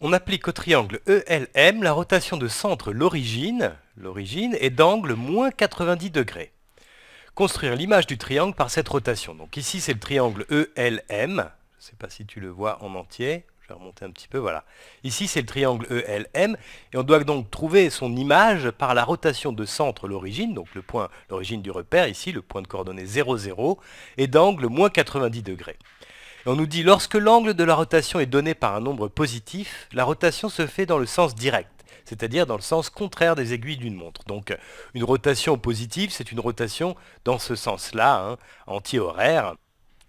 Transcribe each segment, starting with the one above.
On applique au triangle ELM la rotation de centre l'origine, l'origine est d'angle moins 90 degrés. Construire l'image du triangle par cette rotation. Donc ici c'est le triangle ELM, je ne sais pas si tu le vois en entier, je vais remonter un petit peu, voilà. Ici c'est le triangle ELM, et on doit donc trouver son image par la rotation de centre l'origine, donc le point, l'origine du repère, ici le point de coordonnée 0, 0, et d'angle moins 90 degrés on nous dit lorsque l'angle de la rotation est donné par un nombre positif, la rotation se fait dans le sens direct c'est-à-dire dans le sens contraire des aiguilles d'une montre. Donc une rotation positive, c'est une rotation dans ce sens-là, hein, anti-horaire,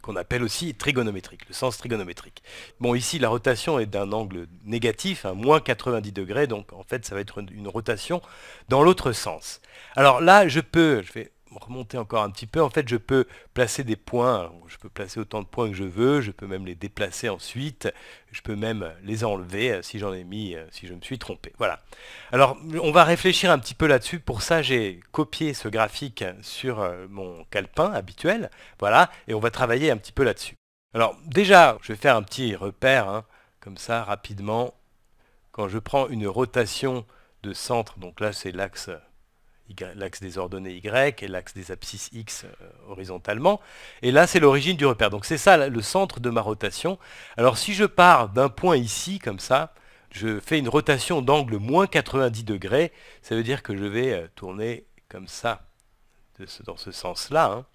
qu'on appelle aussi trigonométrique, le sens trigonométrique. Bon, ici, la rotation est d'un angle négatif, à hein, moins 90 degrés, donc en fait, ça va être une rotation dans l'autre sens. Alors là, je peux, je remonter encore un petit peu, en fait, je peux placer des points. Je peux placer autant de points que je veux. Je peux même les déplacer ensuite. Je peux même les enlever euh, si j'en ai mis, euh, si je me suis trompé. Voilà. Alors, on va réfléchir un petit peu là-dessus. Pour ça, j'ai copié ce graphique sur euh, mon calepin habituel. Voilà. Et on va travailler un petit peu là-dessus. Alors, déjà, je vais faire un petit repère, hein, comme ça, rapidement. Quand je prends une rotation de centre, donc là, c'est l'axe l'axe des ordonnées Y et l'axe des abscisses X euh, horizontalement. Et là, c'est l'origine du repère. Donc c'est ça le centre de ma rotation. Alors si je pars d'un point ici, comme ça, je fais une rotation d'angle moins 90 degrés, ça veut dire que je vais euh, tourner comme ça, dans ce sens-là, hein.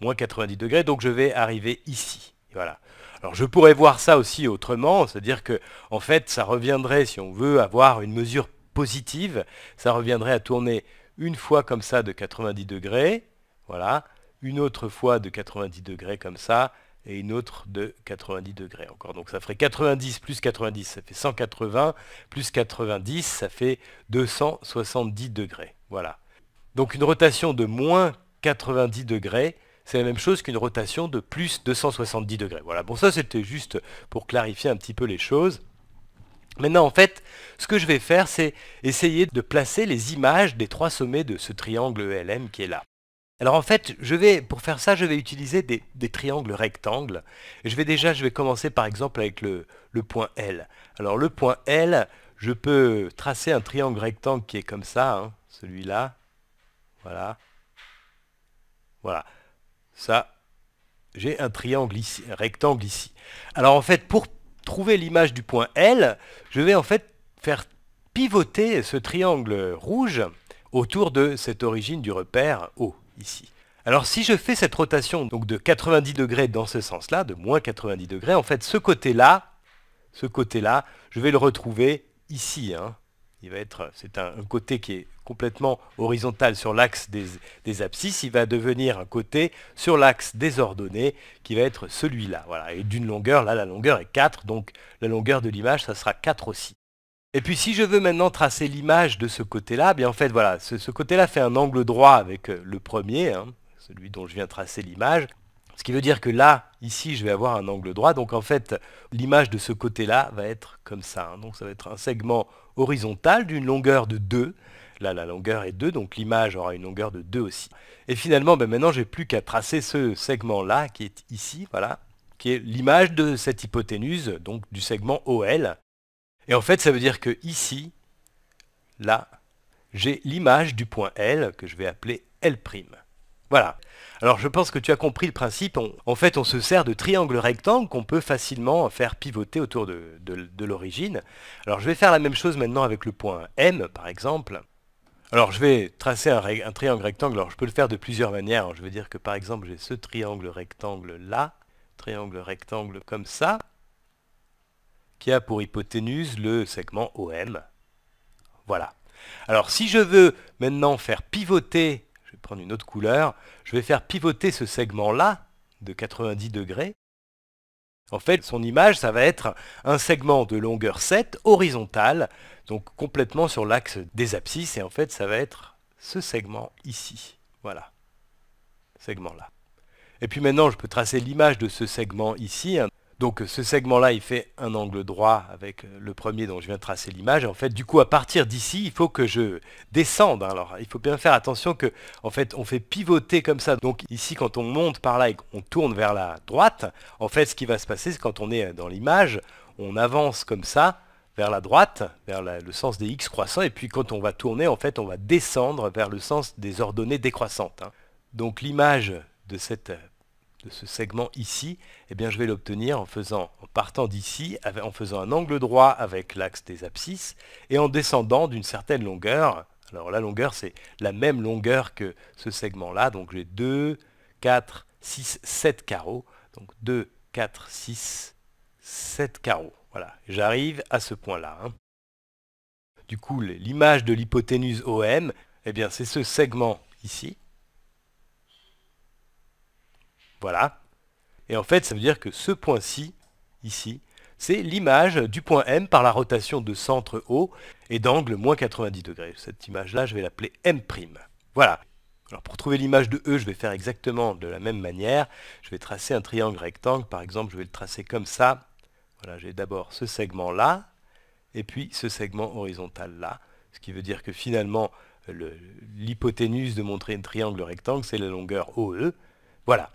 moins 90 degrés, donc je vais arriver ici. Voilà. Alors je pourrais voir ça aussi autrement, c'est-à-dire que en fait ça reviendrait, si on veut avoir une mesure positive, ça reviendrait à tourner une fois comme ça de 90 degrés, voilà, une autre fois de 90 degrés comme ça, et une autre de 90 degrés encore. Donc ça ferait 90 plus 90, ça fait 180, plus 90, ça fait 270 degrés. Voilà. Donc une rotation de moins 90 degrés, c'est la même chose qu'une rotation de plus 270 degrés. Voilà, bon ça c'était juste pour clarifier un petit peu les choses. Maintenant, en fait, ce que je vais faire, c'est essayer de placer les images des trois sommets de ce triangle ELM qui est là. Alors en fait, je vais, pour faire ça, je vais utiliser des, triangles rectangles. Et je vais déjà, je vais commencer par exemple avec le, point L. Alors le point L, je peux tracer un triangle rectangle qui est comme ça, hein, celui-là. Voilà. Voilà. Ça, j'ai un triangle ici, rectangle ici. Alors en fait, pour trouver l'image du point L, je vais en fait faire pivoter ce triangle rouge autour de cette origine du repère O, ici. Alors si je fais cette rotation donc de 90 degrés dans ce sens-là, de moins 90 degrés, en fait ce côté-là, ce côté-là, je vais le retrouver ici. Hein il va être, c'est un, côté qui est complètement horizontal sur l'axe des, abscisses, il va devenir un côté sur l'axe des ordonnées qui va être celui-là. Voilà. Et d'une longueur, là la longueur est 4, donc la longueur de l'image, ça sera 4 aussi. Et puis si je veux maintenant tracer l'image de ce côté-là, eh bien en fait voilà, ce, côté-là fait un angle droit avec euh, le premier, hein, celui dont je viens tracer l'image. Ce qui veut dire que là, ici, je vais avoir un angle droit. Donc en fait, l'image de ce côté-là va être comme ça. Hein. Donc ça va être un segment horizontal d'une longueur de 2. Là, la longueur est 2, donc l'image aura une longueur de 2 aussi. Et finalement, maintenant, maintenant, j'ai plus qu'à tracer ce segment-là qui est ici, voilà, qui est l'image de cette hypoténuse, donc du segment OL. Et en fait, ça veut dire que ici, là, j'ai l'image du point L que je vais appeler L'. Voilà. Alors je pense que tu as compris le principe. en fait, on se sert de triangles rectangle qu'on peut facilement faire pivoter autour de, l'origine. Alors je vais faire la même chose maintenant avec le point M, par exemple. Alors je vais tracer un, triangle rectangle. Alors je peux le faire de plusieurs manières. je veux dire que par exemple, j'ai ce triangle rectangle là, triangle rectangle comme ça, qui a pour hypoténuse le segment OM. Voilà. Alors si je veux maintenant faire pivoter vais prendre une autre couleur, je vais faire pivoter ce segment-là de 90 degrés. En fait, son image, ça va être un segment de longueur 7 horizontal, donc complètement sur l'axe des abscisses, et en fait, ça va être ce segment ici. Voilà, segment-là. Et puis maintenant, je peux tracer l'image de ce segment ici, hein. Donc ce segment-là, il fait un angle droit avec euh, le premier dont je viens de tracer l'image. En fait, du coup, à partir d'ici, il faut que je descende. Alors, il faut bien faire attention que, en fait, on fait pivoter comme ça. Donc ici, quand on monte par là et qu'on tourne vers la droite, en fait, ce qui va se passer, c'est quand on est dans l'image, on avance comme ça vers la droite, vers le sens des x croissants, et puis quand on va tourner, en fait, on va descendre vers le sens des ordonnées décroissantes. Hein. Donc l'image de cette de ce segment ici, eh bien je vais l'obtenir en, faisant, en partant d'ici, en faisant un angle droit avec l'axe des abscisses et en descendant d'une certaine longueur. Alors la longueur, c'est la même longueur que ce segment-là, donc j'ai 2, 4, 6, 7 carreaux. Donc 2, 4, 6, 7 carreaux. Voilà, j'arrive à ce point-là. Hein. Du coup, l'image de l'hypoténuse OM, eh bien c'est ce segment ici, voilà. Et en fait, ça veut dire que ce point-ci, ici, c'est l'image du point M par la rotation de centre O et d'angle moins 90 degrés. Cette image-là, je vais l'appeler M'. Voilà. Alors pour trouver l'image de E, je vais faire exactement de la même manière. Je vais tracer un triangle rectangle, par exemple, je vais le tracer comme ça. Voilà, j'ai d'abord ce segment-là, et puis ce segment horizontal-là. Ce qui veut dire que finalement, l'hypoténuse de montrer un triangle rectangle, c'est la longueur OE, voilà.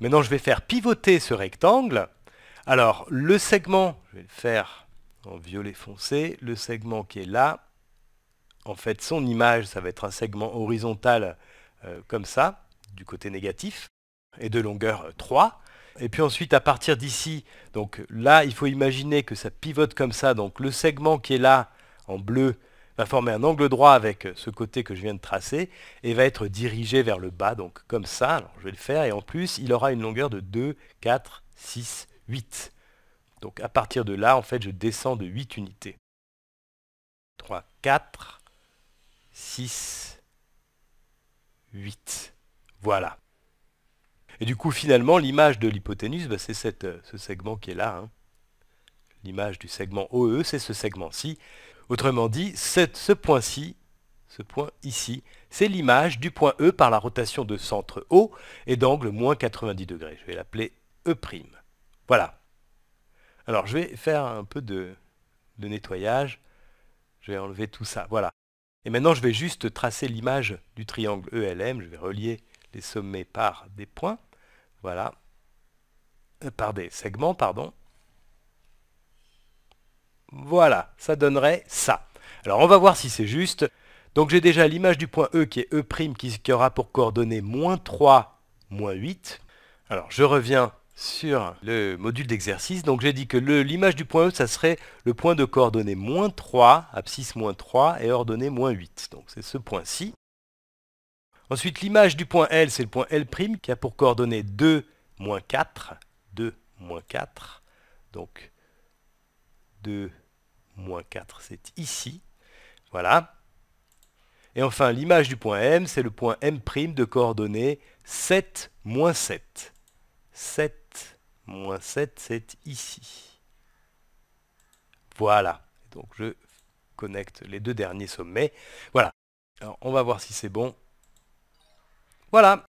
Maintenant, je vais faire pivoter ce rectangle. Alors, le segment, je vais le faire en violet foncé, le segment qui est là, en fait, son image, ça va être un segment horizontal euh, comme ça, du côté négatif, et de longueur 3. Euh, et puis ensuite, à partir d'ici, donc là, il faut imaginer que ça pivote comme ça, donc le segment qui est là, en bleu, va former un angle droit avec euh, ce côté que je viens de tracer et va être dirigé vers le bas, donc comme ça, je vais le faire, et en plus il aura une longueur de 2, 4, 6, 8. Donc à partir de là, en fait, je descends de 8 unités. 3, 4, 6, 8. Voilà. Et du coup, finalement, l'image de l'hypoténuse, bah, c'est euh, ce segment qui est là. Hein. L'image du segment OE, c'est ce segment-ci. Autrement dit, ce point-ci, ce point ici, c'est l'image du point E par la rotation de centre O et d'angle moins 90 degrés. Je vais l'appeler E'. Voilà. Alors je vais faire un peu de, nettoyage. Je vais enlever tout ça. Voilà. Et maintenant, je vais juste tracer l'image du triangle ELM. Je vais relier les sommets par des points. Voilà. Euh, par des segments, pardon. Voilà, ça donnerait ça. Alors on va voir si c'est juste. Donc j'ai déjà l'image du point E qui est E' qui, aura pour coordonnées moins 3, moins 8. Alors je reviens sur le module d'exercice. Donc j'ai dit que l'image du point E, ça serait le point de coordonnée moins 3, abscisse moins 3 et ordonnée moins 8. Donc c'est ce point-ci. Ensuite l'image du point L, c'est le point L' qui a pour coordonnées 2, moins 4. 2, moins 4. Donc 2, moins 4, c'est ici. Voilà. Et enfin, l'image du point M, c'est le point M' de coordonnées 7, moins 7. 7, moins 7, c'est ici. Voilà. Donc je connecte les deux derniers sommets. Voilà. Alors on va voir si c'est bon. Voilà.